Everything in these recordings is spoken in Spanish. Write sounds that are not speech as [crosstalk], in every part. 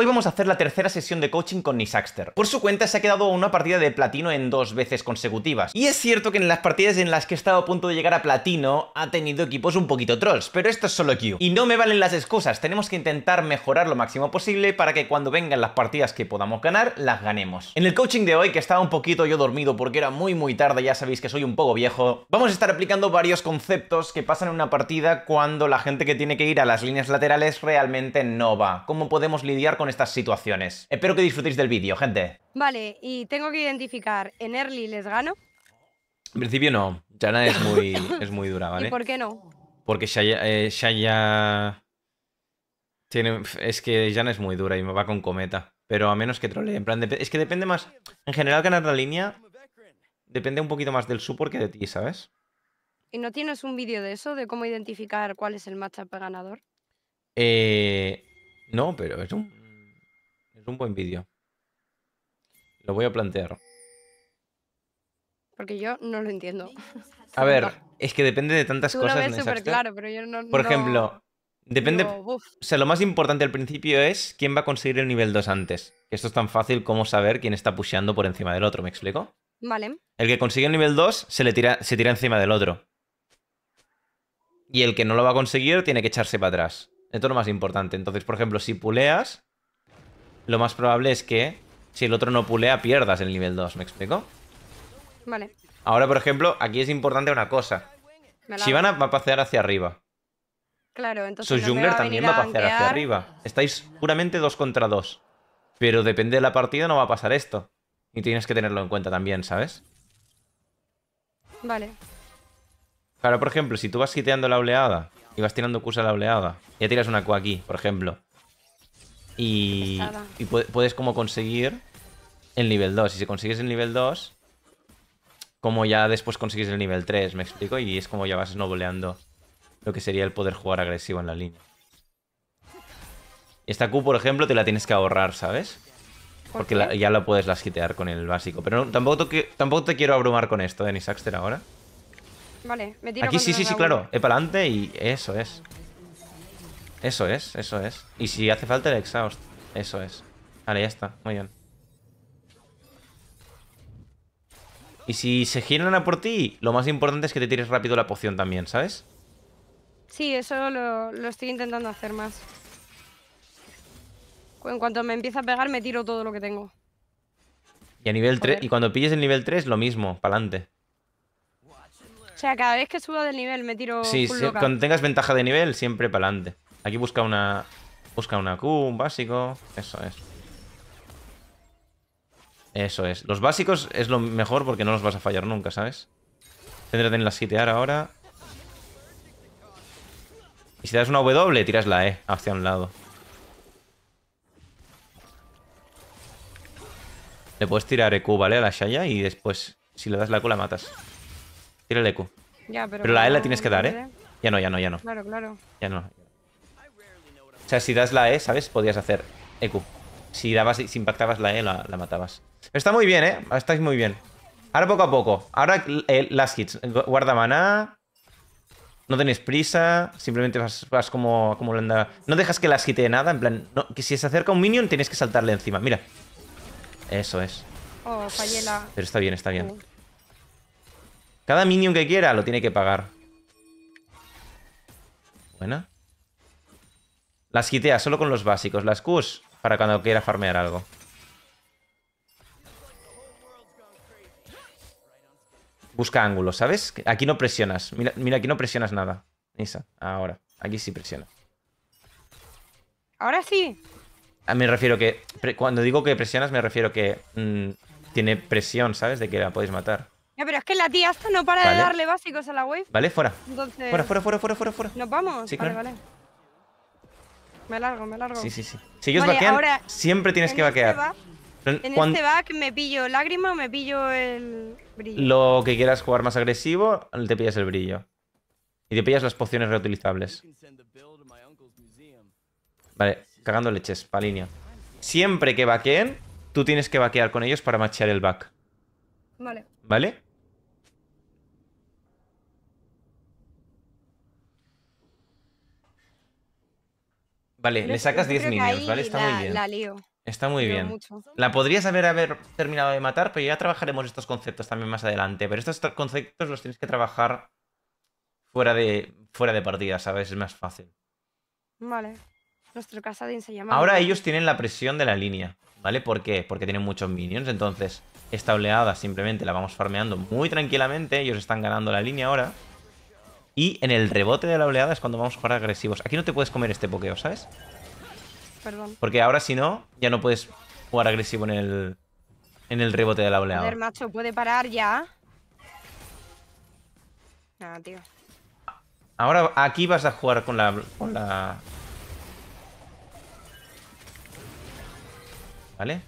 Hoy vamos a hacer la tercera sesión de coaching con Nisaxter. Por su cuenta se ha quedado una partida de platino en dos veces consecutivas. Y es cierto que en las partidas en las que he estado a punto de llegar a platino ha tenido equipos un poquito trolls, pero esto es solo Q. Y no me valen las excusas, tenemos que intentar mejorar lo máximo posible para que cuando vengan las partidas que podamos ganar, las ganemos. En el coaching de hoy, que estaba un poquito yo dormido porque era muy muy tarde, ya sabéis que soy un poco viejo, vamos a estar aplicando varios conceptos que pasan en una partida cuando la gente que tiene que ir a las líneas laterales realmente no va. ¿Cómo podemos lidiar con estas situaciones. Espero que disfrutéis del vídeo, gente. Vale, y tengo que identificar, ¿en early les gano? En principio no, Jana es muy, [laughs] es muy dura, ¿vale? por qué no? Porque Shaya... Eh, tiene... Es que Jana es muy dura y me va con cometa. Pero a menos que trolee. en plan... Es que depende más... En general ganar la línea depende un poquito más del support que de ti, ¿sabes? ¿Y no tienes un vídeo de eso? ¿De cómo identificar cuál es el matchup ganador? Eh, no, pero es un... Es un buen vídeo. Lo voy a plantear. Porque yo no lo entiendo. A ver, [laughs] es que depende de tantas cosas. pero yo no. Por ejemplo, depende. o sea, lo más importante al principio es quién va a conseguir el nivel 2 antes. Esto es tan fácil como saber quién está pusheando por encima del otro, ¿me explico? Vale. El que consigue el nivel 2 se le tira, se tira encima del otro. Y el que no lo va a conseguir tiene que echarse para atrás. Esto es lo más importante. Entonces, por ejemplo, si puleas, lo más probable es que si el otro no pulea, pierdas el nivel 2, ¿me explico? Vale. Ahora, por ejemplo, aquí es importante una cosa. Si van a, va a pasear hacia arriba. Claro, entonces. Su jungler también va a pasear hacia arriba. Estáis puramente dos contra dos. Pero depende de la partida, no va a pasar esto. Y tienes que tenerlo en cuenta también, ¿sabes? Vale. Claro, por ejemplo, si tú vas quiteando la oleada y vas tirando Qs a la oleada, ya tiras una Q aquí, por ejemplo y, puedes como conseguir el nivel 2. Y si consigues el nivel 2, como ya después consigues el nivel 3, me explico, y es como ya vas voleando lo que sería el poder jugar agresivo en la línea. Esta Q, por ejemplo, te la tienes que ahorrar, ¿sabes? Porque ya la puedes las con el básico. Pero tampoco, te, tampoco te quiero abrumar con esto, Denis ¿eh? Axter, ahora. Vale, me tiro Aquí sí, sí, sí, claro. he pa'lante y eso es. Eso es, eso es. Y si hace falta el exhaust. Eso es. Vale, ya está. Muy bien. Y si se giran a por ti, lo más importante es que te tires rápido la poción también, ¿sabes? Sí, eso lo, estoy intentando hacer más. En cuanto me empieza a pegar, me tiro todo lo que tengo. Y a nivel y cuando pilles el nivel 3, lo mismo, para adelante. O sea, cada vez que subo del nivel me tiro. Sí, cuando tengas ventaja de nivel, siempre para adelante. Aquí busca una... Busca una Q, un básico. Eso es. Eso es. Los básicos es lo mejor porque no los vas a fallar nunca, ¿sabes? Tendré que la sitear ahora. Y si das una W, tiras la E hacia un lado. Le puedes tirar EQ, ¿vale? A la Shaya y después, si le das la Q, la matas. Tira el EQ. pero, pero la E la tienes que dar, ¿eh? Ya no, ya no, ya no. Claro, claro. Ya no. O sea, si das la E, ¿sabes? Podías hacer EQ. Si, impactabas la E, la, matabas. Está muy bien, ¿eh? Estáis muy bien. Ahora poco a poco. Ahora eh, las hits. Guarda maná. No tenéis prisa. Simplemente vas, como como acumulando... No dejas que las quite nada. En plan, que si se acerca un minion, tienes que saltarle encima. Mira. Eso es. Oh, fallé Pero está bien, está bien. Uh. Cada minion que quiera lo tiene que pagar. Buena. Las quitea solo con los básicos. Las Qs para cuando quiera farmear algo. Busca ángulos, ¿sabes? Aquí no presionas. Mira, aquí no presionas nada. Isa, ahora. Aquí sí presiona. Ahora sí. A ah, me refiero que... Cuando digo que presionas me refiero que... Mm, tiene presión, ¿sabes? De que la podéis matar. Ya, pero es que la tía no para de darle básicos a la wave. Vale, fuera. Fuera, fuera, fuera, fuera, fuera, Nos vamos. Vale, vale me largo, me largo. Sí, sí, sí. Si ellos vaquean, siempre tienes que vaquear. Este en este back me pillo lágrima o me pillo el brillo. Lo que quieras jugar más agresivo, te pillas el brillo. Y te pillas las pociones reutilizables. Vale, cagando leches, pa' Siempre que vaqueen, tú tienes que vaquear con ellos para machear el back. Vale. ¿Vale? Vale, le sacas 10 minions, ¿vale? Está muy bien. La Está muy bien. La podrías haber, haber terminado de matar, pero ya trabajaremos estos conceptos también más adelante. Pero estos conceptos los tienes que trabajar fuera de, fuera de partida, ¿sabes? Es más fácil. Vale. Nuestro casa de llama. Ahora ellos tienen la presión de la línea, ¿vale? ¿Por qué? Porque tienen muchos minions, entonces esta oleada simplemente la vamos farmeando muy tranquilamente. Ellos están ganando la línea ahora. Y en el rebote de la oleada es cuando vamos a jugar agresivos. Aquí no te puedes comer este pokeo, ¿sabes? Perdón. Porque ahora si no, ya no puedes jugar agresivo en el, en el rebote de la oleada. A macho, ¿puede parar ya? Nada, tío. Ahora aquí vas a jugar con la... ¿Vale?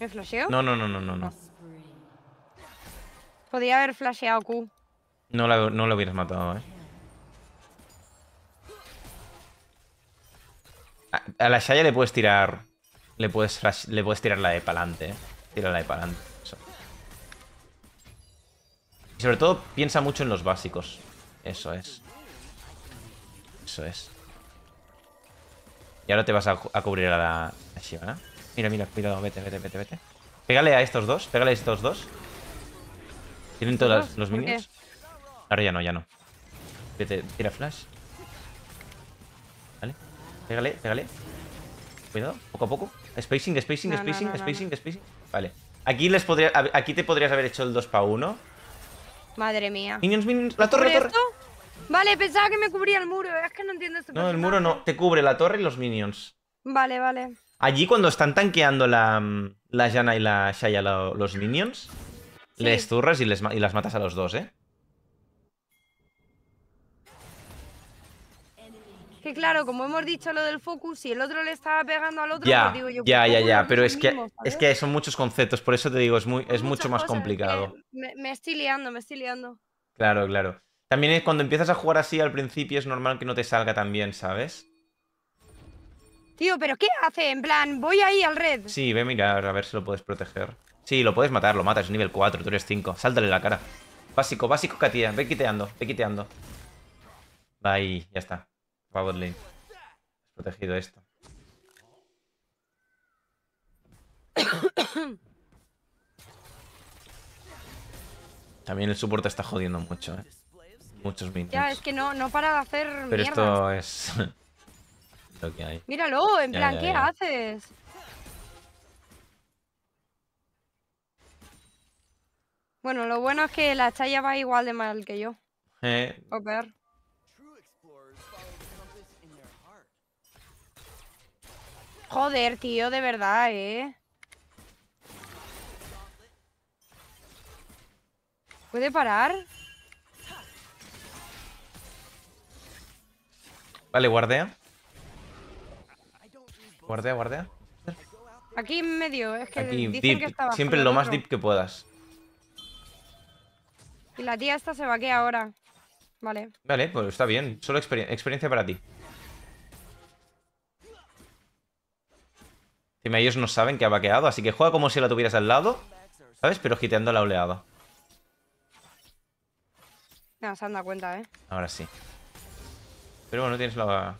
¿Me flasheo? no, no, no, no. no. Ah. Podía haber flasheado Q. No la, no lo hubieras matado, eh. A, la Shaya le puedes tirar. Le puedes, le puedes tirar la de pa'lante, eh. Tira la de pa'lante. Y sobre todo piensa mucho en los básicos. Eso es. Eso es. Y ahora te vas a, cubrir a la Mira, mira, vete, vete, vete, vete. Pégale a estos dos, pégale a estos dos. ¿Tienen todos ah, los minions? Ahora ya no, ya no. tira flash. Vale. Pégale, pégale. Cuidado, poco a poco. Spacing, spacing, spacing, spacing, spacing. Vale. Aquí les podría, aquí te podrías haber hecho el 2 para 1. Madre mía. Minions, minions. La torre, torre. Vale, pensaba que me cubría el muro. Es que no entiendo esto. No, el muro no. Te cubre la torre y los minions. Vale, vale. Allí cuando están tanqueando la, mm, la Yana y la Shaya los minions, le Les zurras y, las matas a los dos, ¿eh? Que claro, como hemos dicho lo del focus, si el otro le estaba pegando al otro, ya, pues digo yo, pues ya, ya, ya, pero es que, es que son muchos conceptos, por eso te digo, es, muy, es mucho más complicado. Me, estoy liando, me estoy liando. Claro, claro. También cuando empiezas a jugar así al principio es normal que no te salga tan bien, ¿sabes? Tío, pero ¿qué hace? En plan, voy ahí al red. Sí, ve a mirar, a ver si lo puedes proteger. Sí, lo puedes matar, lo matas, es nivel 4, tú eres 5. Sáltale la cara. Básico, básico, Katia. Ve quiteando, ve quiteando. Ahí, ya está. Power lane. Protegido esto. [coughs] También el soporte está jodiendo mucho, ¿eh? Muchos minions. Ya, es que no, no para de hacer Pero esto es... [laughs] lo que hay. Míralo, en plan, ¿qué haces? Bueno, lo bueno es que la chaya va igual de mal que yo. Eh. Joder, tío, de verdad, eh. ¿Puede parar? Vale, guardea. Guardea, guardea. Aquí en medio, es que Siempre lo más deep que puedas. Y la tía esta se va ahora. Vale. Vale, pues está bien. Solo experiencia para ti. Encima ellos no saben que ha vaqueado, así que juega como si la tuvieras al lado, ¿sabes? Pero giteando la oleada. No, ah, se han dado cuenta, ¿eh? Ahora sí. Pero bueno, tienes la...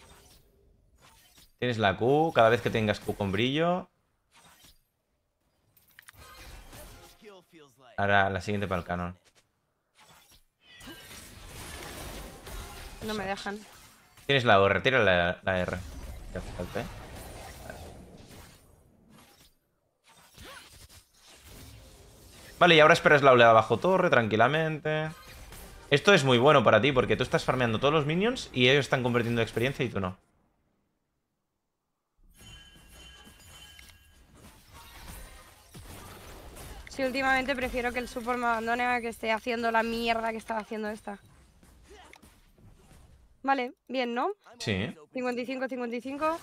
Tienes la Q, cada vez que tengas Q con brillo. Ahora la siguiente para el canon. No me dejan. Tienes la R, tira la, R. Ya falta, eh? Vale, y ahora esperas la oleada bajo torre tranquilamente. Esto es muy bueno para ti porque tú estás farmeando todos los minions y ellos están convirtiendo experiencia y tú no. Sí, últimamente prefiero que el support me abandone a que esté haciendo la mierda que estaba haciendo esta. Vale, bien, ¿no? Sí. 55, 55.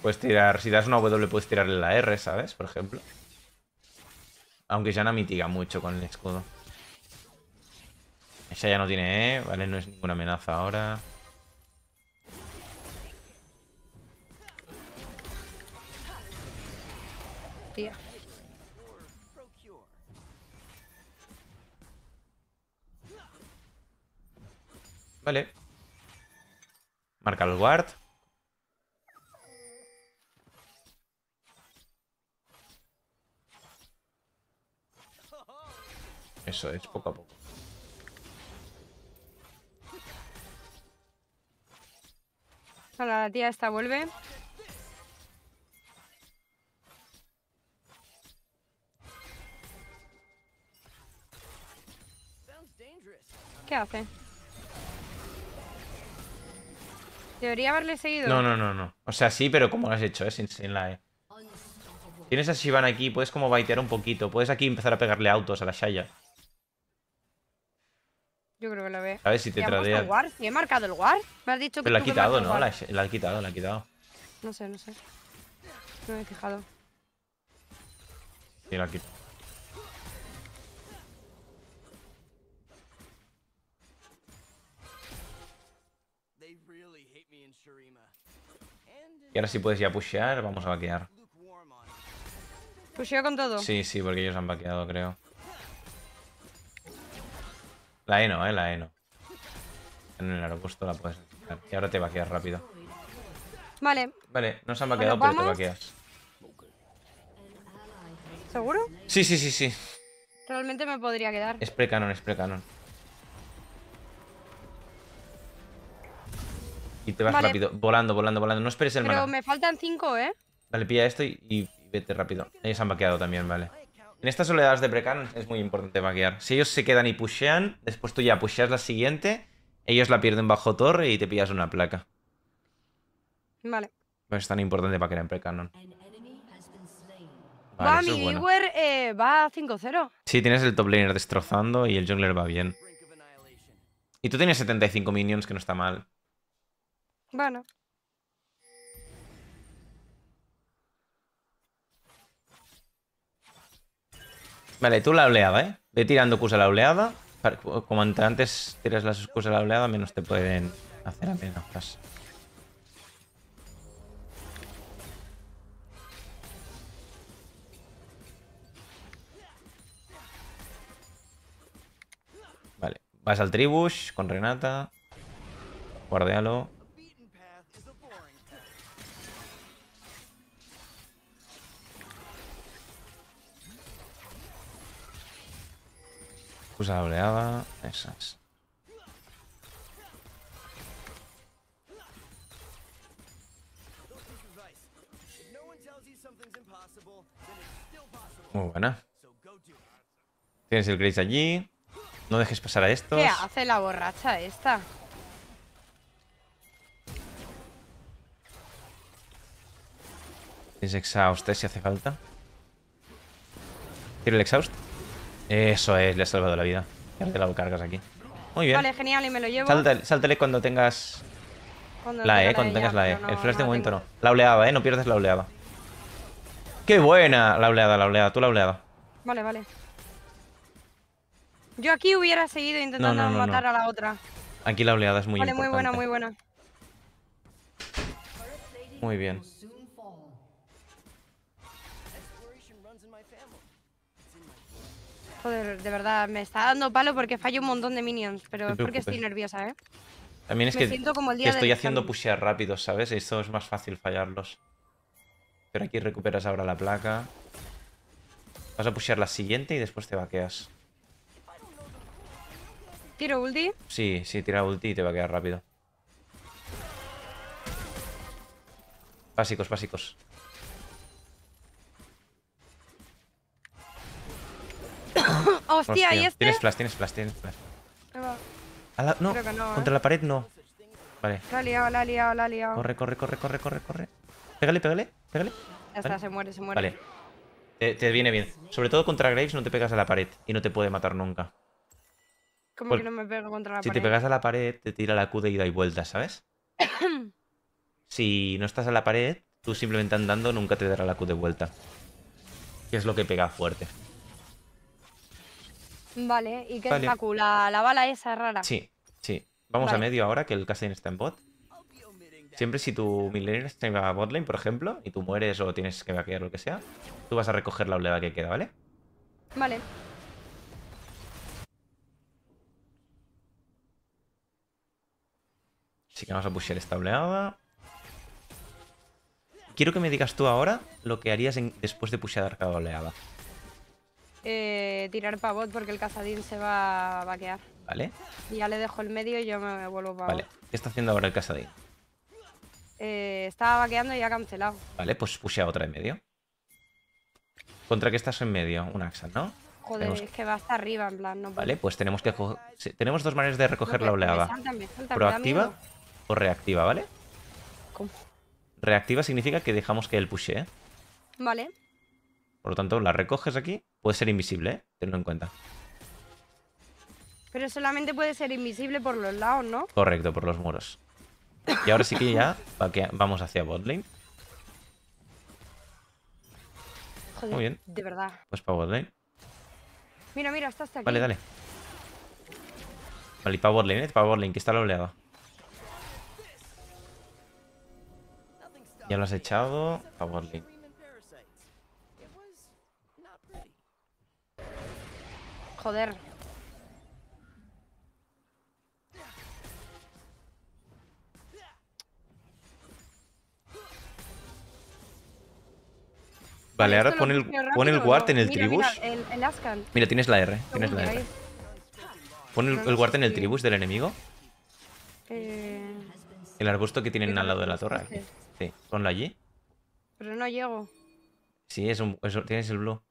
Puedes tirar, si das una W puedes tirarle la R, ¿sabes? Por ejemplo. Aunque ya no mitiga mucho con el escudo. Esa ya no tiene E, ¿vale? No es ninguna amenaza ahora. Tía. Vale. Marca el guard. Eso es, poco a poco. la tía esta vuelve. ¿Qué hace? Debería haberle seguido. No, no, no, no. O sea, sí, pero como lo has hecho, ¿eh? Sin, la E. Tienes a Shivan aquí, puedes como baitear un poquito. Puedes aquí empezar a pegarle autos a la Shaya. Yo creo que la ve. A ver si te tradea. ¿Y he marcado el guard? Me has dicho que. Pero la ha quitado, ¿no? La, ha quitado, la ha quitado. No sé, no sé. No me he fijado. Sí, la ha quitado. Y ahora si puedes ya pushear, vamos a vaquear. ¿Pusheo con todo? Sí, sí, porque ellos han vaqueado, creo. La Eno, eh, la Eno. En el aeropuerto la puedes Y ahora te vaqueas rápido. Vale. Vale, no se han vaqueado, pero te vaqueas. ¿Seguro? Sí, sí, sí, sí. Realmente me podría quedar. Es pre-canon, es pre-canon. Y te vas rápido, volando, volando, volando. No esperes el Pero me faltan cinco, ¿eh? Vale, pilla esto y, vete rápido. Ellos han vaqueado también, vale. En estas oleadas de precan es muy importante vaquear. Si ellos se quedan y pushean, después tú ya pusheas la siguiente, ellos la pierden bajo torre y te pillas una placa. Vale. No pues es tan importante vaquear en precanon. va, mi viewer eh, va 5-0. Sí, tienes el top laner destrozando y el jungler va bien. Y tú tienes 75 minions, que no está mal. Bueno. Vale, tú la oleada, ¿eh? Ve tirando Qs a la oleada. Como antes tiras las Qs a la oleada, menos te pueden hacer menos. Vale, vas al Tribush con Renata. Guardialo. Usa la oleada. Esas. Muy buena. Tienes el Grace allí. No dejes pasar a estos. ¿Qué hace la borracha esta? Es exhaust, ¿eh? si hace falta. Tiene el exhaust. Eso es, le has salvado la vida. ya te la cargas aquí. Muy bien. Vale, genial, y me lo llevo. Sáltale, cuando e, e tengas la E, cuando tengas la E. el flash de momento no. La oleada, ¿eh? No pierdes la oleada. ¡Qué buena! La oleada, la oleada. Tú la oleada. Vale, vale. Yo aquí hubiera seguido intentando matar a la otra. Aquí la oleada es muy importante. Vale, muy buena, muy buena. Muy bien. de verdad, me está dando palo porque fallo un montón de minions, pero es porque estoy nerviosa, ¿eh? También es que, como estoy haciendo pushear rápido, ¿sabes? Esto es más fácil fallarlos. Pero aquí recuperas ahora la placa. Vas a pushear la siguiente y después te vaqueas. ¿Tiro ulti? Sí, sí, tira ulti y te va a quedar rápido. Básicos, básicos. Hostia, ¿y este? Tienes flash, tienes flash, tienes flash. A la... No, contra ¿eh? la pared no. Vale. La ha liado, la ha liado, la ha liado. Corre, corre, corre, corre, corre, corre. Pégale, pégale, pégale. Ya está, se muere, se muere. Vale. Te, viene bien. Sobre todo contra Graves no te pegas a la pared y no te puede matar nunca. ¿Cómo que no me pego contra la pared? Si te pegas a la pared, te tira la Q de ida y vuelta, ¿sabes? [coughs] si no estás a la pared, tú simplemente andando nunca te dará la Q de vuelta. Que es lo que pega fuerte. Vale, ¿y qué es la, la, bala esa rara? Sí, sí. Vamos a medio ahora que el casting está en bot. Siempre si tu miller está en botlane, por ejemplo, y tú mueres o tienes que vaquear lo que sea, tú vas a recoger la oleada que queda, ¿vale? Vale. Así que vamos a pushear esta oleada. Quiero que me digas tú ahora lo que harías después de pushear cada oleada eh, tirar pavot porque el cazadín se va a vaquear. Vale. ya le dejo el medio y yo me vuelvo para Vale. ¿Qué está haciendo ahora el cazadín? Eh, estaba vaqueando y ha cancelado. Vale, pues puse a otra en medio. ¿Contra que estás en medio? Un Axa, ¿no? Joder, es que va hasta arriba, en plan. No Vale, pues tenemos que. Tenemos dos maneras de recoger la oleada: proactiva o reactiva, ¿vale? ¿Cómo? Reactiva significa que dejamos que él pushe. Vale. Por lo tanto, la recoges aquí Puede ser invisible, ¿eh? Tenlo en cuenta. Pero solamente puede ser invisible por los lados, ¿no? Correcto, por los muros. Y ahora sí que ya vamos hacia botlane. Joder, Muy bien. De verdad. Pues para botlane. Mira, mira, está hasta aquí. Vale, dale. Vale, y para botlane, ¿eh? Para botlane, que está la oleada. Ya lo has echado. Para botlane. Joder. Vale, ahora pon el, guard en el tribus. Mira, tienes la R. Tienes Pon el, guard en el tribus del enemigo. Eh, el arbusto que tienen al lado de la torre. Este? Sí, ponlo allí. Pero no llego. Sí, es un, tienes el blue.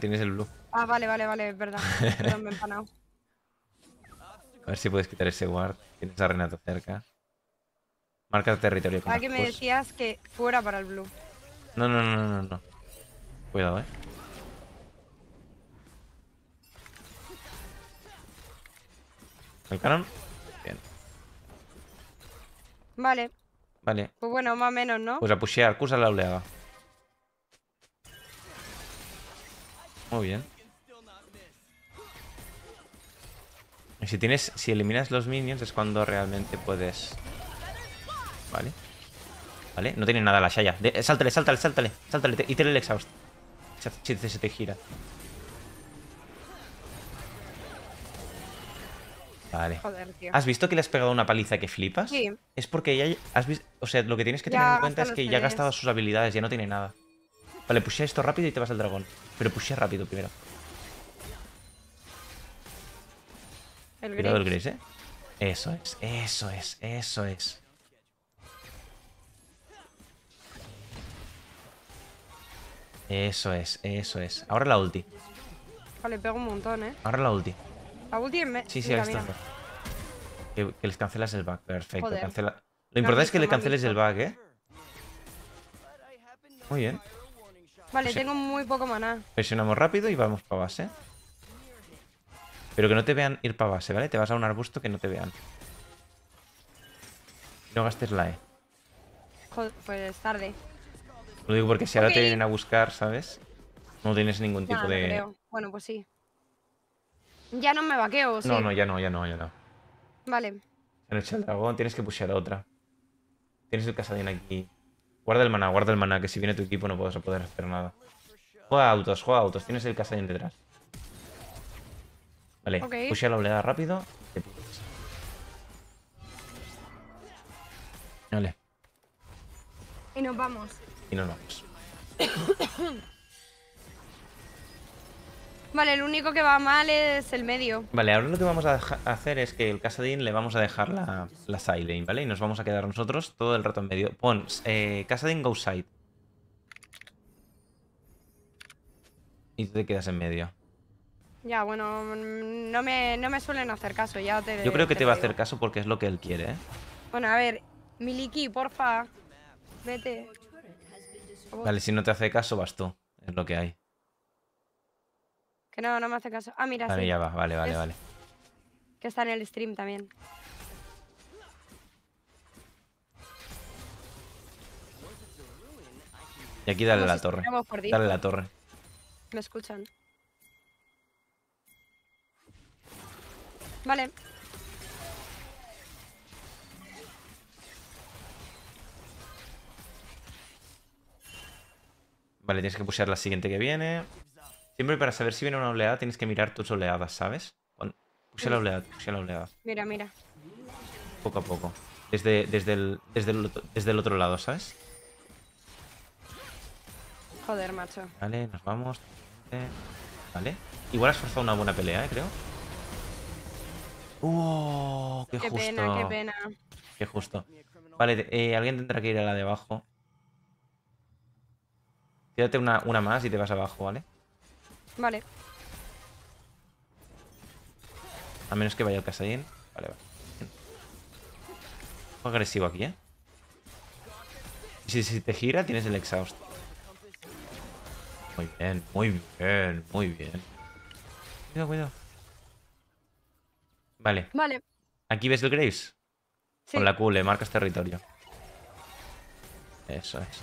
tienes el blue. Ah, vale, vale, vale, es verdad. Perdón, me he empanado. [laughs] A ver si puedes quitar ese guard. Tienes a Renato cerca. Marca el territorio. Con ah, que me decías que fuera para el blue. No, no, no, no, no. Cuidado, eh. ¿El canon? Bien. Vale. Vale. Pues bueno, más o menos, ¿no? Pues a pushear, cursa la oleada. Muy bien. si tienes. Si eliminas los minions es cuando realmente puedes. Vale. Vale, no tiene nada la Shaya. De, sáltale, sáltale, sáltale, Y ten el exhaust. Si se te gira. Vale. ¿Has visto que le has pegado una paliza que flipas? Sí. Es porque ya has O sea, lo que tienes que tener en cuenta es que ya ha gastado sus habilidades, ya no tiene nada. Vale, pushe esto rápido y te vas al dragón. Pero pushé rápido primero. El el gris, ¿eh? Eso es, eso es, eso es. Eso es, eso es. Ahora la ulti. Vale, pego un montón, ¿eh? Ahora la ulti. La ulti en Sí, sí, ahí está. Que, les cancelas el bug. Perfecto, Lo importante es que le canceles el bug, ¿eh? Muy bien. Vale, pues tengo muy poco maná. Presionamos rápido y vamos para base. Pero que no te vean ir para base, ¿vale? Te vas a un arbusto que no te vean. No gastes la E. Joder, pues tarde. Lo digo porque si ahora te vienen a buscar, ¿sabes? No tienes ningún tipo de... No creo. Bueno, pues sí. Ya no me vaqueo, ¿sí? No, no, ya no, ya no, ya no. Vale. En el dragón tienes que pushear otra. Tienes el casadín aquí. Guarda el mana, guarda el mana, que si viene tu equipo no vas a poder hacer nada. Juega autos, juega autos. Tienes el en detrás. Vale, okay. a la oleada rápido. vale. Y nos vamos. Y nos vamos. [coughs] Vale, el único que va mal es el medio. Vale, ahora lo que vamos a hacer es que el Casadin le vamos a dejar la, la side lane, ¿vale? Y nos vamos a quedar nosotros todo el rato en medio. Pon eh, Casadin go side. Y tú te quedas en medio. Ya, bueno, mm, no me, no me suelen hacer caso, ya te Yo creo que te, te va a hacer caso porque es lo que él quiere, ¿eh? Bueno, a ver, Miliki, porfa, vete. Vale, si no te hace caso, vas tú. Es lo que hay. Que no, no me hace caso. Ah, mira, vale, ya va. Vale, vale, vale. Que está en el stream también. Y aquí dale la torre. Dale la torre. Me escuchan. Vale. Vale, tienes que pushear la siguiente que viene. Siempre para saber si viene una oleada tienes que mirar tus oleadas, ¿sabes? Puse la oleada, puse la oleada. Mira, mira. Poco a poco. Desde, desde, el, desde, otro lado, ¿sabes? Joder, macho. Vale, nos vamos. Vale. Igual has forzado una buena pelea, ¿eh? creo. ¡Uh! ¡Qué, justo! ¡Qué pena, qué pena! ¡Qué justo! Vale, eh, alguien tendrá que ir a la de abajo. Quédate una, una más y te vas abajo, ¿vale? Vale. A menos que vaya el casadín. Vale, vale. Agresivo aquí, ¿eh? Si, si te gira, tienes el exhaust. Muy bien, muy bien, muy bien. Cuidado, cuidado. Vale. Vale. ¿Aquí ves el Graves? Con la Q le marcas territorio. Eso es.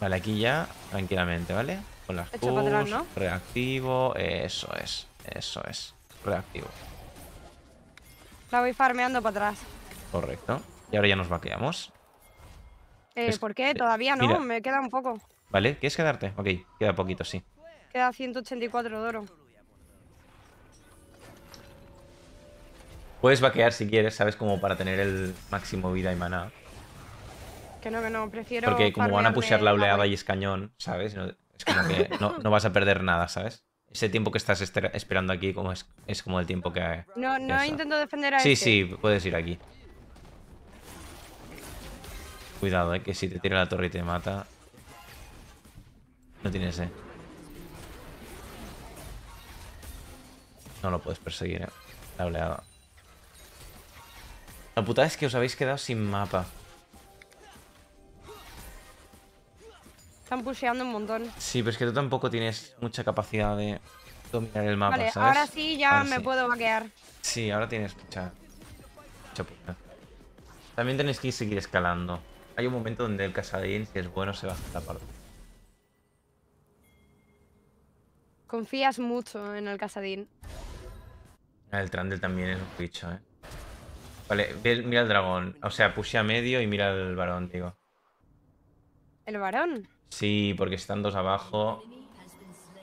Vale, aquí ya, tranquilamente, ¿vale? Con las reactivo, eso es, eso es, reactivo. La voy farmeando para atrás. Correcto. Y ahora ya nos vaqueamos. Eh, ¿Por qué? Todavía no, me queda un poco. Vale, ¿quieres quedarte? Ok, queda poquito, sí. Queda 184 de oro. Puedes vaquear si quieres, ¿sabes? Como para tener el máximo vida y maná. Que no, que no, prefiero. Porque como van a puchar la oleada y es ¿sabes? No, es que no, vas a perder nada, ¿sabes? Ese tiempo que estás esperando aquí como es, como el tiempo que. No, no intento defender a Sí, este. sí, puedes ir aquí. Cuidado, ¿eh? que si te tira la torre y te mata. No tienes, eh. No lo puedes perseguir, eh. La oleada. La putada es que os habéis quedado sin mapa. Están pusheando un montón. Sí, pero es que tú tampoco tienes mucha capacidad de dominar el mapa, ahora sí ya me puedo vaquear. Sí, ahora tienes mucha... mucha puta. También tienes que seguir escalando. Hay un momento donde el Casadín, si es bueno, se va a parte. Confías mucho en el Casadín. Ah, el Trandel también es un bicho, ¿eh? Vale, mira el dragón. O sea, puse a medio y mira el varón, digo. ¿El varón? Sí, porque están dos abajo.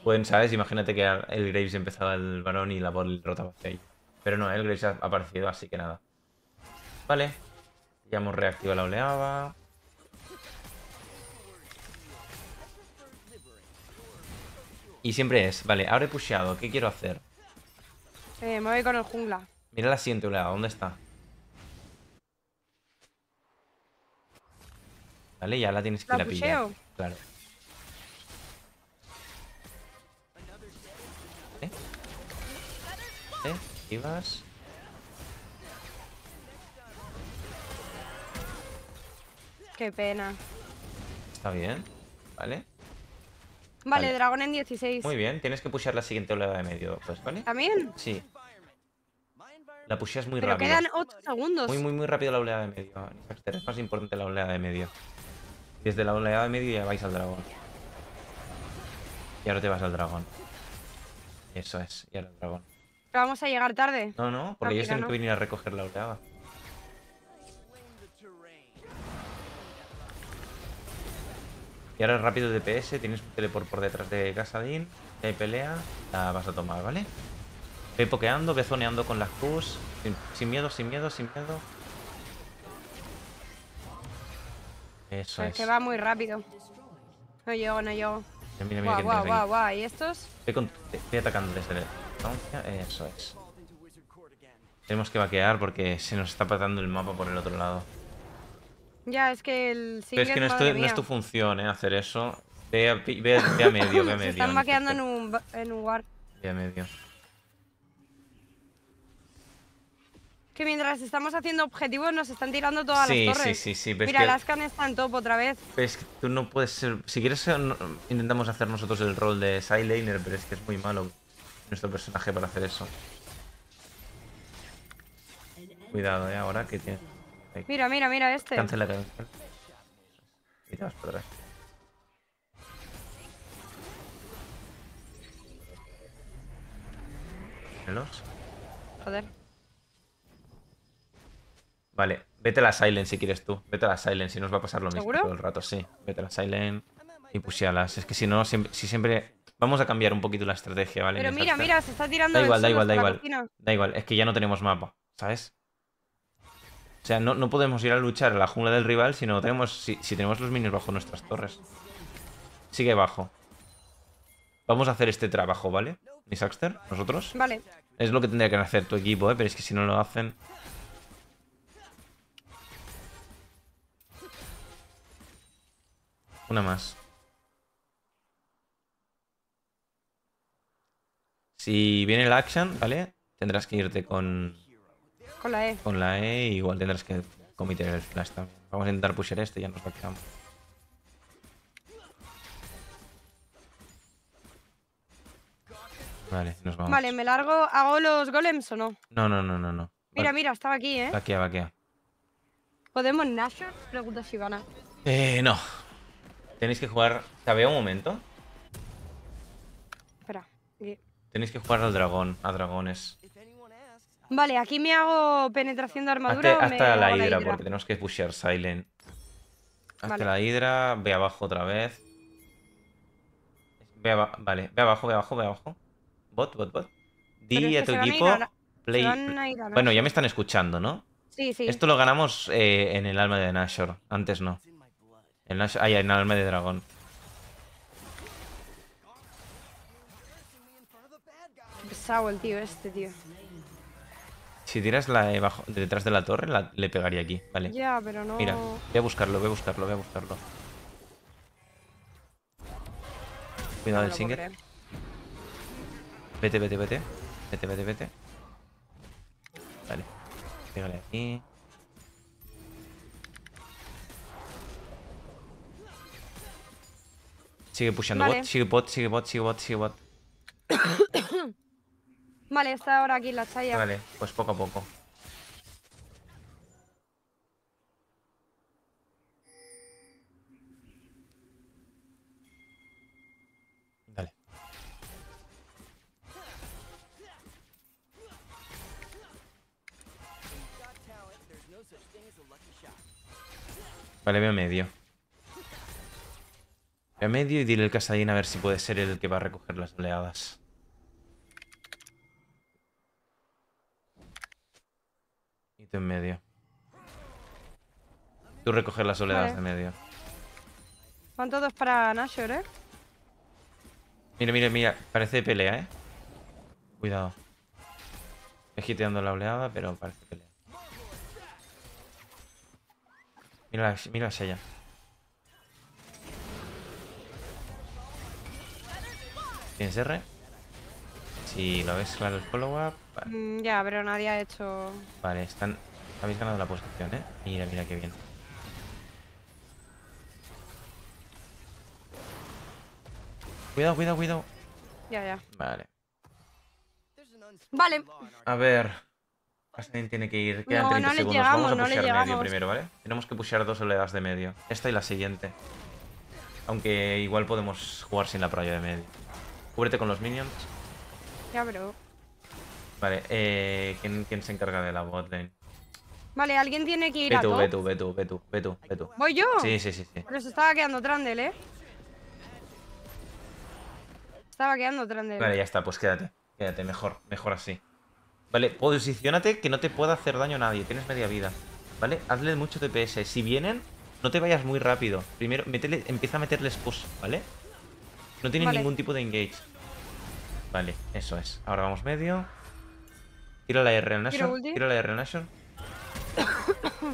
Pueden, ¿sabes? Imagínate que el Graves empezaba el varón y la bot rotaba hacia ahí. Pero no, el Graves ha aparecido, así que nada. Vale. Ya hemos reactivado la oleada. Y siempre es, vale, ahora he pusheado, ¿qué quiero hacer? Eh, me voy con el jungla. Mira la siguiente oleada, ¿dónde está? Vale, ya la tienes que ir a pillar. Claro. ¿Eh? ¿Eh? vas! Qué pena. Está bien, ¿vale? Vale, dragón en 16. Muy bien, tienes que pushear la siguiente oleada de medio, pues, ¿vale? ¿También? Sí. La pusheas muy rápido. Pero quedan 8 segundos. Muy, muy, muy rápido la oleada de medio. Es más importante la oleada de medio. Desde la oleada de medio ya vais al dragón. Y ahora te vas al dragón. Eso es, y al dragón. vamos a llegar tarde. No, no, porque ellos tienen que venir a recoger la oleada. Y ahora rápido DPS, tienes un teleport por detrás de Ya hay pelea, la vas a tomar, ¿vale? Ve pokeando, ve zoneando con las Qs, sin miedo, sin miedo, sin miedo. Eso es. Es que va muy rápido. No llego, no llego. guau, guau, guau, ¿Y estos? Estoy, atacando desde la distancia. Eso es. Tenemos que vaquear porque se nos está patando el mapa por el otro lado. Ya, es que el Pero es que no es, tu, función, ¿eh? Hacer eso. Ve a, medio, ve a medio. [laughs] están vaqueando en un, en un Ve a medio. que mientras estamos haciendo objetivos nos están tirando todas las torres. Sí, sí, sí. Mira, las está están top otra vez. Es que tú no puedes ser... Si quieres intentamos hacer nosotros el rol de Sidelaner, pero es que es muy malo nuestro personaje para hacer eso. Cuidado, ¿eh? Ahora que tiene... Mira, mira, mira este. Cancela, cancela. Mira, vas para atrás. Joder. Vale, vete a la silent si quieres tú. Vete a la silent, si nos va a pasar lo mismo todo el rato. Sí, vete a la silent y pusíalas. Es que si no, si, siempre... Vamos a cambiar un poquito la estrategia, ¿vale? Pero mira, mira, se está tirando... Da igual, da igual, da igual. Da igual, es que ya no tenemos mapa, ¿sabes? O sea, no, podemos ir a luchar a la jungla del rival si, no tenemos, si, tenemos los minions bajo nuestras torres. Sigue bajo. Vamos a hacer este trabajo, ¿vale? Misaxter, nosotros. Vale. Es lo que tendría que hacer tu equipo, ¿eh? Pero es que si no lo hacen... Una más. Si viene el action, ¿vale? Tendrás que irte con... Con la E. Con la E, igual tendrás que cometer el flash Vamos a intentar pusher este y ya nos vaqueamos. Vale, nos vamos. Vale, ¿me largo? ¿Hago los golems o no? No, no, no, no, Mira, mira, estaba aquí, ¿eh? Vaquea, vaquea. ¿Podemos Nashor? Pregunta a. Eh, no. Tenéis que jugar... ¿Sabía un momento? Espera. Tenéis que jugar al dragón, a dragones. Vale, aquí me hago penetración de armadura. hasta la, hidra, porque tenemos que pushear Silent. Hasta la hidra, ve abajo otra vez. Ve vale, ve abajo, ve abajo, ve abajo. Bot, bot, bot. Di a tu equipo. Bueno, ya me están escuchando, ¿no? Sí, sí. Esto lo ganamos eh, en el alma de Nashor. Antes no. El Nash... Ay, alma de dragón. Pesado el tío este, tío. Si tiras la eh, detrás de la torre, le pegaría aquí, vale. Ya, pero no... Mira, voy a buscarlo, voy a buscarlo, voy a buscarlo. Cuidado del Singer. Vete, vete, vete. Vete, vete, vete. Vale. Pégale aquí. Sigue pushando bot, sigue bot, sigue bot, sigue bot, sigue bot. [coughs] vale, está ahora aquí la chaya. Vale, pues poco a poco. Dale. Vale, veo medio medio y dile al Casadín a ver si puede ser el que va a recoger las oleadas. Y tú en medio. Tú recoger las oleadas de medio. Van todos para Nashor, ¿eh? Mira, mira, mira. Parece pelea, ¿eh? Cuidado. Estoy giteando la oleada, pero parece pelea. Mira, mira hacia ¿Tienes R? Si lo ves claro el follow-up... Mm, ya, pero nadie ha hecho... Vale, están... Habéis ganado la posición, ¿eh? Mira, mira qué bien. Cuidado, cuidado, cuidado. Ya, ya. Vale. Vale. A ver. Aston tiene que ir. Quedan 30 segundos. Vamos a pushear medio primero, ¿vale? Tenemos que pushear dos oleadas de medio. Esta y la siguiente. Aunque igual podemos jugar sin la playa de medio. Cúbrete con los minions. Ya, bro. Vale, eh, ¿quién, se encarga de la botlane? Vale, alguien tiene que ir a tú, top? Ve tú, ve tú, ve tú, tú, ¿Voy yo? Sí, sí, sí. sí. Pero se estaba quedando Trandel, ¿eh? Estaba quedando Trandel. Vale, ya está, pues quédate. Quédate, mejor, mejor así. Vale, posicionate que no te pueda hacer daño a nadie. Tienes media vida. ¿Vale? Hazle mucho DPS. Si vienen, no te vayas muy rápido. Primero, empieza a meterles push, ¿vale? No tiene ningún tipo de engage. Vale, eso es. Ahora vamos medio. Tiro la R Nation. Tiro la R Nation. [coughs]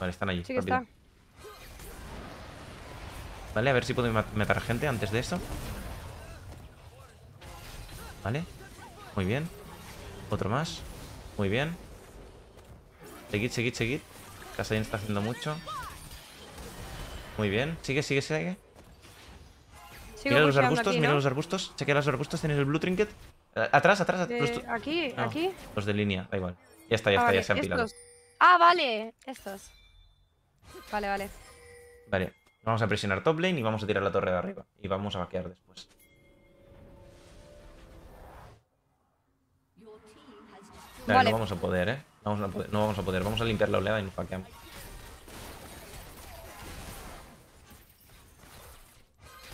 Vale, están allí. Sí Vale, a ver si puedo matar gente antes de eso. Vale. Muy bien. Otro más. Muy bien. Seguid, seguid, seguid. Casadín está haciendo mucho. Muy bien. Sigue, sigue, sigue mira los arbustos, mira los arbustos. Chequea los arbustos, tienes el blue trinket. Eh, atrás, atrás. Aquí, aquí. Los de línea, da igual. Ya está, ya ah, está, ya se han pilado. Ah, vale, estos. Vale, vale. Vale, vamos a presionar top lane y vamos a tirar la torre de arriba. Y vamos a vaquear después. vale. no vamos a poder, eh. no vamos a poder, vamos a limpiar la oleada y nos vaqueamos.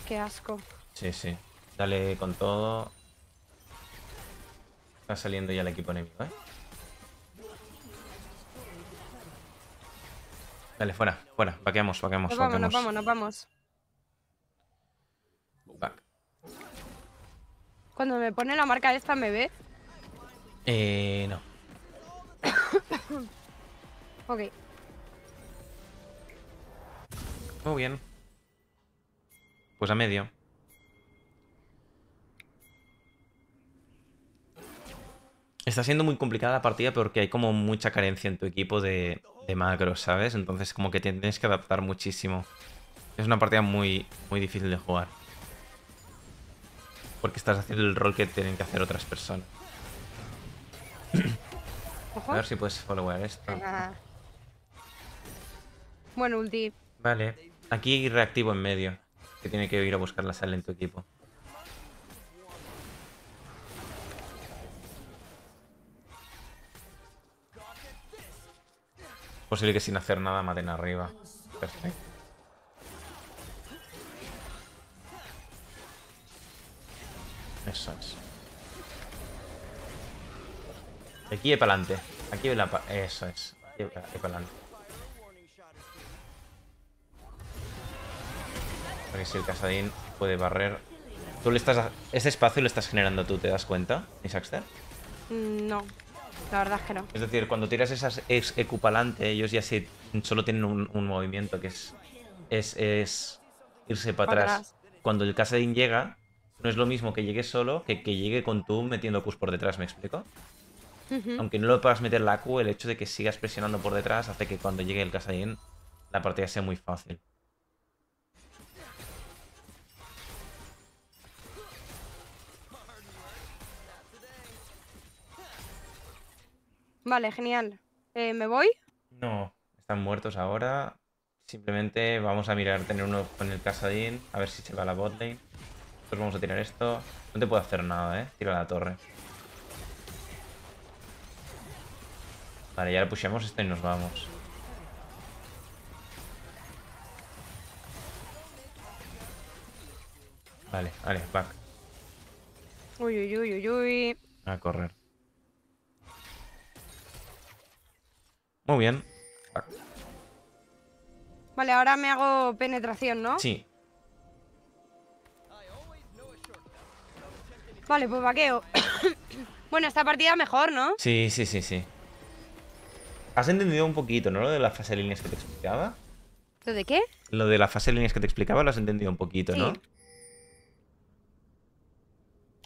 Qué asco. Sí, sí. Dale con todo. Está saliendo ya el equipo enemigo, ¿eh? Dale, fuera, fuera. Vaqueamos, vaqueamos, nos vamos, nos vamos, nos vamos. Cuando me pone la marca esta, ¿me ve? Eh, no. [coughs] ok. Muy bien. Pues a medio. Está siendo muy complicada la partida porque hay como mucha carencia en tu equipo de, de ¿sabes? Entonces como que tienes que adaptar muchísimo. Es una partida muy, muy difícil de jugar. Porque estás haciendo el rol que tienen que hacer otras personas. [coughs] A ver si puedes followar esto. Bueno, ulti. Vale. Aquí reactivo en medio tiene que ir a buscar la sal en tu equipo. Posible que sin hacer nada maten arriba. Perfecto. Eso es. Aquí para adelante. Aquí para Eso es. Aquí para adelante. que si el Casadín puede barrer... Tú le estás... Ese espacio lo estás generando tú, ¿te das cuenta, ¿Nisaxter? Mm, no, la verdad es que no. Es decir, cuando tiras esas ex ecupalante, ellos ya sí solo tienen un, movimiento que es, es, irse para, atrás. Cuando el Casadín llega, no es lo mismo que llegue solo que que llegue con tú metiendo Qs por detrás, ¿me explico? Aunque no lo puedas meter la Q, el hecho de que sigas presionando por detrás hace que cuando llegue el Casadín la partida sea muy fácil. Vale, genial. Eh, ¿Me voy? No, están muertos ahora. Simplemente vamos a mirar, tener uno con el Casadín, a ver si se va la botlane. Nosotros vamos a tirar esto. No te puedo hacer nada, ¿eh? Tira la torre. Vale, ya le pushamos esto y nos vamos. Vale, vale, back. Uy, uy, uy, uy, uy. A correr. Muy bien. Vale, ahora me hago penetración, ¿no? Sí. Vale, pues vaqueo. [coughs] bueno, esta partida mejor, ¿no? Sí, sí, sí, sí. Has entendido un poquito, ¿no? Lo de las fase de líneas que te explicaba. ¿Lo de qué? Lo de las fase de líneas que te explicaba lo has entendido un poquito, ¿no?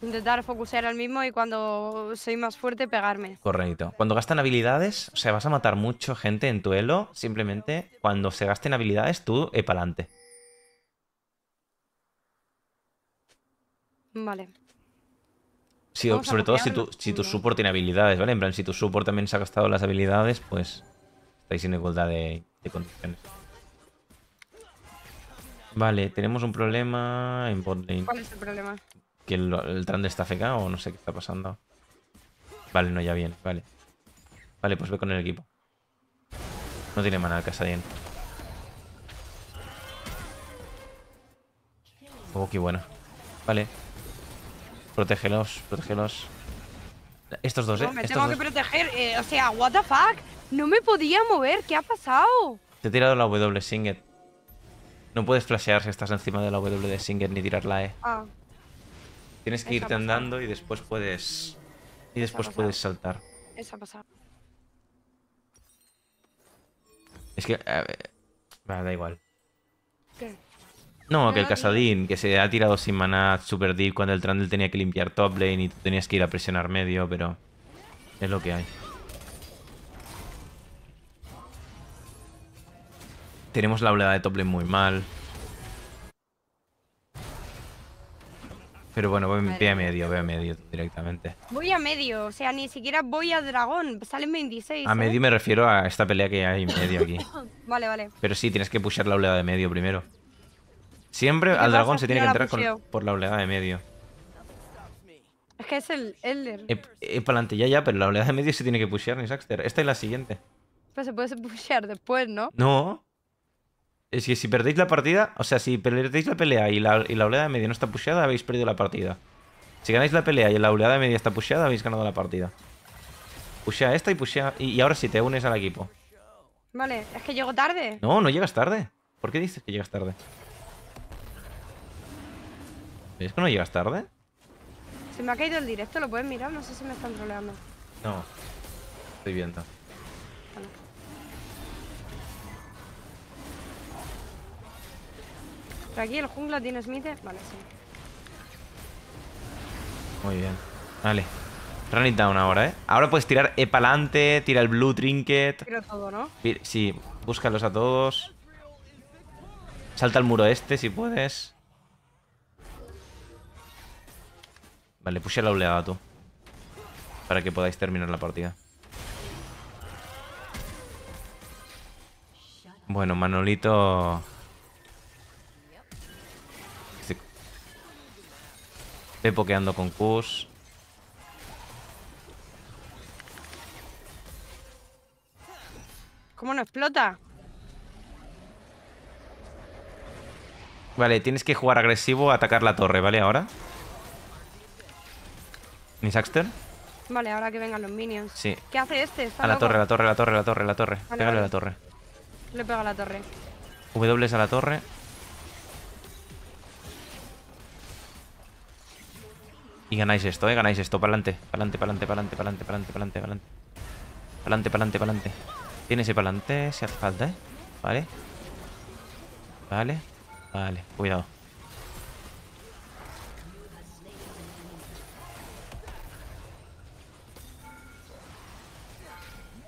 Intentar focusear al mismo y cuando soy más fuerte, pegarme. Correcto. Cuando gastan habilidades, o sea, vas a matar mucho gente en tu elo. Simplemente cuando se gasten habilidades, tú e' eh, para Vale. sobre todo si tu, si support tiene habilidades, ¿vale? En plan, si tu support también se ha gastado las habilidades, pues estáis en igualdad de, de condiciones. Vale, tenemos un problema en botlane. ¿Cuál es el problema? Que el, el de está feca o no sé qué está pasando. Vale, no, ya bien, vale. Vale, pues ve con el equipo. No tiene mana el Casadien. Oh, qué bueno Vale. Protégelos, protégelos. Estos dos, ¿eh? No, me tengo que proteger. Eh, o sea, what the fuck. No me podía mover. ¿Qué ha pasado? Te he tirado la W, Singet. No puedes flashear si estás encima de la W de Singet ni tirar la E. Eh. Ah. Tienes que irte andando y después puedes. Y después puedes saltar. Es que. da igual. No, que el Casadín, que se ha tirado sin maná super deep cuando el Trundle tenía que limpiar top lane y tú tenías que ir a presionar medio, pero es lo que hay. Tenemos la oleada de top lane muy mal. Pero bueno, voy, a medio, voy a medio directamente. Voy a medio, o sea, ni siquiera voy a dragón, salen 26. A ¿eh? medio me refiero a esta pelea que hay en medio aquí. [coughs] vale, vale. Pero sí, tienes que pushear la oleada de medio primero. Siempre al dragón se tiene que entrar por la oleada de medio. Es que es el Elder. Es eh, eh, ya, pero la oleada de medio se tiene que pushear, ni Saxter. Esta es la siguiente. Pero se puede pushear después, ¿no? No. Es que si perdéis la partida, o sea, si perdéis la pelea y la, y la media no está pusheada, habéis perdido la partida. Si ganáis la pelea y la oleada de media está pusheada, habéis ganado la partida. Pushea esta y pushea... Y, ahora si te unes al equipo. Vale, es que llego tarde. No, no llegas tarde. ¿Por qué dices que llegas tarde? ¿Es que no llegas tarde? Se me ha caído el directo, lo puedes mirar, no sé si me están troleando. No, estoy viendo. aquí el jungla tiene smith Vale, sí. Muy bien. Vale. Run it down ahora, ¿eh? Ahora puedes tirar E pa'lante, tira el Blue Trinket. Tira todo, ¿no? Sí, búscalos a todos. Salta al muro este si puedes. Vale, puse la oleada tú. Para que podáis terminar la partida. Bueno, Manolito Estoy pokeando con Kush. ¿Cómo no explota? Vale, tienes que jugar agresivo, atacar la torre, ¿vale? Ahora. ¿Ni Saxter? Vale, ahora que vengan los minions. Sí. ¿Qué hace este? a la torre, torre, la torre, la torre, la torre, la torre. Pégale a la torre. Le pega a la torre. W a la torre. Y ganáis esto, eh, ganáis esto. Para adelante, para adelante, para adelante, para adelante, para adelante, para adelante, para adelante. Para adelante, para adelante, para adelante. Tiene ese para adelante si hace falta, eh. Vale. Vale. Vale, cuidado.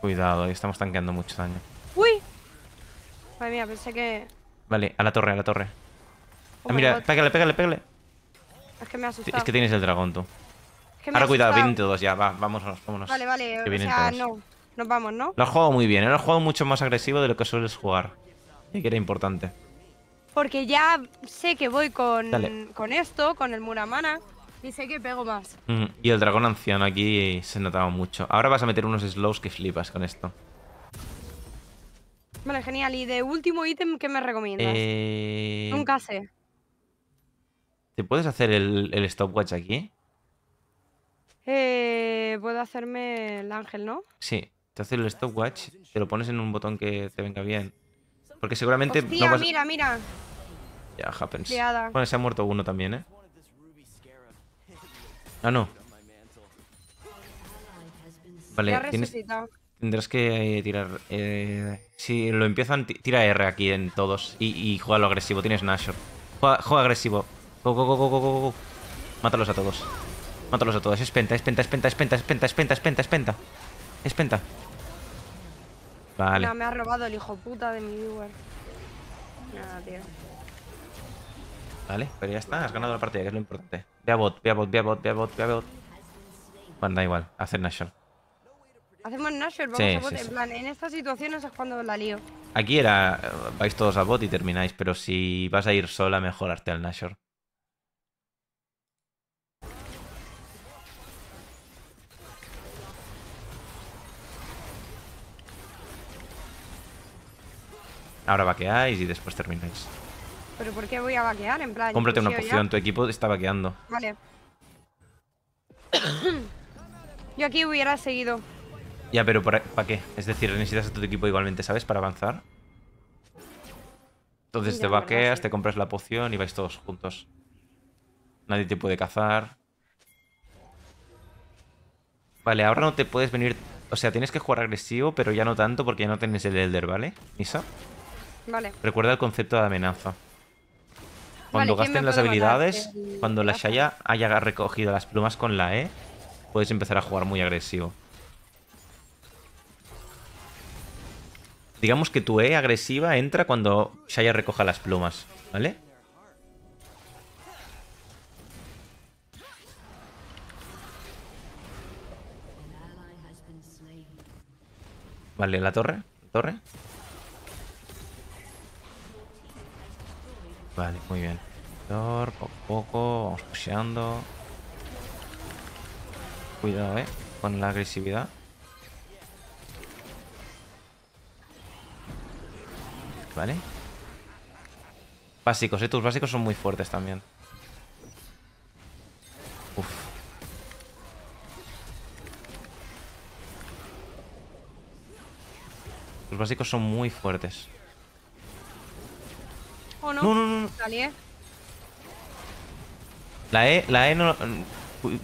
Cuidado, estamos tanqueando mucho daño. ¡Uy! Madre mía, pensé que... Vale, a la torre, a la torre. ah, oh mira, pégale, pégale, pégale. Es que me ha Es que tienes el dragón tú. Ahora cuidado, vienen todos ya, vámonos, vámonos. Vale, vale, Ya no. Nos vamos, ¿no? Lo has jugado muy bien, ¿eh? lo has jugado mucho más agresivo de lo que sueles jugar. Y que era importante. Porque ya sé que voy con, esto, con el Muramana, y sé que pego más. Mm, y el dragón anciano aquí se notaba mucho. Ahora vas a meter unos slows que flipas con esto. Vale, genial. ¿Y de último ítem qué me recomiendas? Eh, Nunca sé. ¿Te puedes hacer el, stopwatch aquí? Eh, puedo hacerme el ángel, ¿no? Sí, te haces el stopwatch, te lo pones en un botón que te venga bien. Porque seguramente. mira, mira. Ya, happens. Bueno, se ha muerto uno también, ¿eh? Ah, no. Vale, tienes... tendrás que eh, tirar. Eh, si lo empiezan, tira R aquí en todos. Y, juega lo agresivo, tienes Nashor. juega agresivo. Go, go, go, go, go, go, Mátalos a todos. Mátalos a todos. Es penta, es penta, es penta, es penta, es penta, es penta, es penta, Vale. me ha robado el hijo puta de mi viewer. Nada, tío. Vale, pero ya está, has ganado la partida, que es lo importante. Ve a bot, ve a bot, ve a bot, ve a bot, ve a bot. Bueno, da igual, hacer Nashor. Hacemos Nashor, vamos a bot. en plan, en estas situaciones es cuando la lío. Aquí era, eh, vais todos a bot y termináis, pero si vas a ir sola, mejorarte al Nashor. Ahora vaqueáis y después termináis. ¿Pero por qué voy a vaquear? En plan, Cómprate una poción, tu equipo está vaqueando. Vale. [coughs] Yo aquí hubiera seguido. Ya, pero ¿para, qué? Es decir, necesitas a tu equipo igualmente, ¿sabes? Para avanzar. Entonces te vaqueas, te compras la poción y vais todos juntos. Nadie te puede cazar. Vale, ahora no te puedes venir... O sea, tienes que jugar agresivo, pero ya no tanto porque ya no tienes el Elder, ¿vale? Misa. Recuerda el concepto de amenaza. Cuando gasten las habilidades, cuando la Shaya haya recogido las plumas con la E, puedes empezar a jugar muy agresivo. Digamos que tu E agresiva entra cuando Shaya recoja las plumas, ¿vale? Vale, la torre, torre. Vale, muy bien. Poco a poco, vamos pusheando. Cuidado, eh, con la agresividad. Vale. Básicos, eh, tus básicos son muy fuertes también. Uf. Los básicos son muy fuertes no? No, eh. La E, la E no...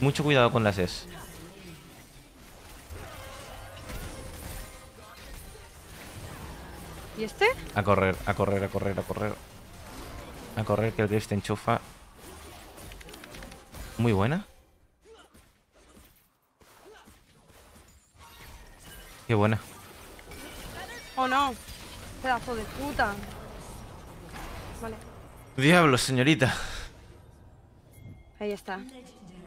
Mucho cuidado con las s ¿Y este? A correr, a correr, a correr, a correr. A correr, que el que te enchufa. Muy buena. Qué buena. Oh no. Pedazo de puta vale. Diablo, señorita. Ahí está.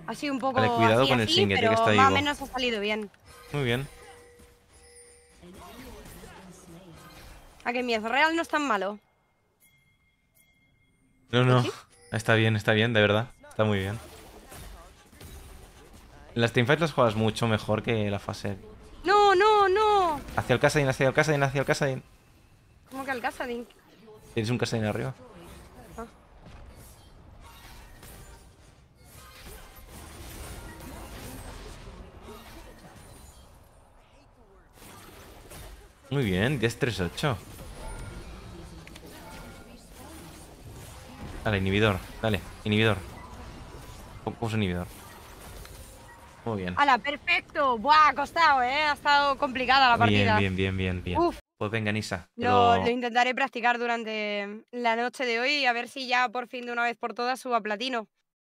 Ha sido un poco vale, cuidado con el que está más o menos ha salido bien. Muy bien. A que mi real no es tan malo. No, no. Está bien, está bien, de verdad. Está muy bien. Las teamfights las juegas mucho mejor que la fase. ¡No, no, no! Hacia el Casadin, hacia el Casadin, hacia el Casadin. ¿Cómo que al Casadin? Tienes un castellano arriba. Muy bien, 10-3-8. Dale, inhibidor. Dale, inhibidor. Puse inhibidor. Muy bien. ¡Hala, perfecto! Buah, ha costado, ¿eh? Ha estado complicada la partida. Bien, bien, bien, bien. bien. Uf. Pues venga, Nisa. Lo... intentaré practicar durante la noche de hoy y a ver si ya por fin de una vez por todas suba platino.